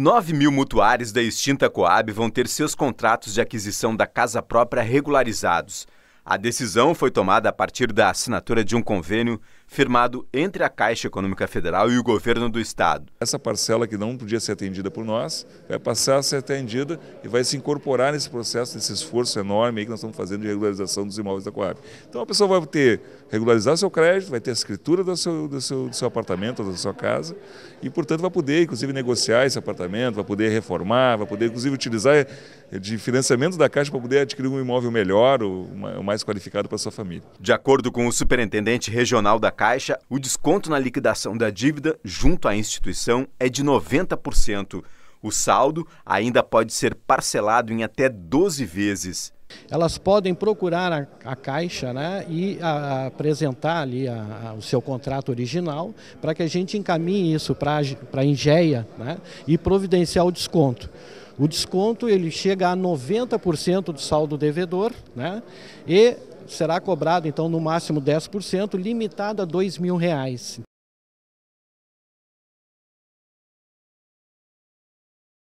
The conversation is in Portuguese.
9 mil mutuários da extinta Coab vão ter seus contratos de aquisição da casa própria regularizados. A decisão foi tomada a partir da assinatura de um convênio firmado entre a Caixa Econômica Federal e o governo do Estado. Essa parcela que não podia ser atendida por nós vai passar a ser atendida e vai se incorporar nesse processo, nesse esforço enorme que nós estamos fazendo de regularização dos imóveis da Coab. Então a pessoa vai ter regularizar seu crédito, vai ter a escritura do seu, do seu, do seu apartamento, da sua casa e, portanto, vai poder, inclusive, negociar esse apartamento, vai poder reformar, vai poder, inclusive, utilizar eh, de financiamento da Caixa para poder adquirir um imóvel melhor, o mais qualificado para a sua família. De acordo com o superintendente regional da Caixa, o desconto na liquidação da dívida junto à instituição é de 90%. O saldo ainda pode ser parcelado em até 12 vezes. Elas podem procurar a, a Caixa né, e a, a apresentar ali a, o seu contrato original para que a gente encaminhe isso para a INGEA né, e providenciar o desconto. O desconto ele chega a 90% do saldo devedor né? e será cobrado então no máximo 10%, limitado a R$ 2.000.